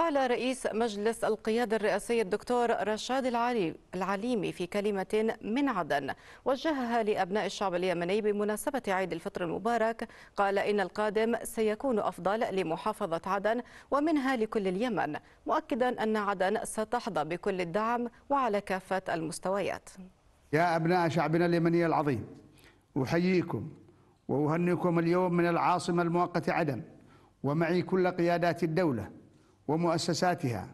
قال رئيس مجلس القيادة الرئاسي الدكتور رشاد العلي العليمي في كلمة من عدن وجهها لأبناء الشعب اليمني بمناسبة عيد الفطر المبارك قال إن القادم سيكون أفضل لمحافظة عدن ومنها لكل اليمن مؤكدا أن عدن ستحظى بكل الدعم وعلى كافة المستويات يا أبناء شعبنا اليمني العظيم أحييكم وأهنئكم اليوم من العاصمة المؤقتة عدن ومعي كل قيادات الدولة ومؤسساتها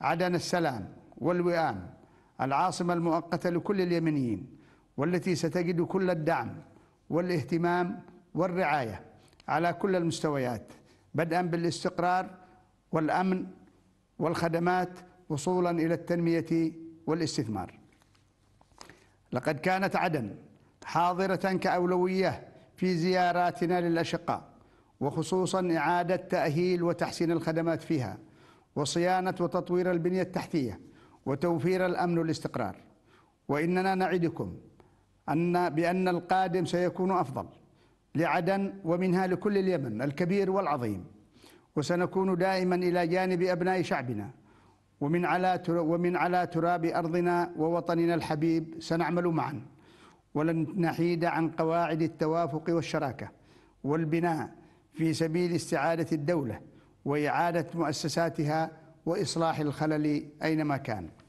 عدن السلام والوئام العاصمة المؤقتة لكل اليمنيين والتي ستجد كل الدعم والاهتمام والرعاية على كل المستويات بدءا بالاستقرار والأمن والخدمات وصولا إلى التنمية والاستثمار لقد كانت عدن حاضرة كأولوية في زياراتنا للأشقاء وخصوصا إعادة تأهيل وتحسين الخدمات فيها وصيانة وتطوير البنية التحتية وتوفير الأمن والاستقرار وإننا نعدكم أن بأن القادم سيكون أفضل لعدن ومنها لكل اليمن الكبير والعظيم وسنكون دائما إلى جانب أبناء شعبنا ومن على ومن على تراب أرضنا ووطننا الحبيب سنعمل معا ولن نحيد عن قواعد التوافق والشراكة والبناء في سبيل استعادة الدولة وإعادة مؤسساتها وإصلاح الخلل أينما كان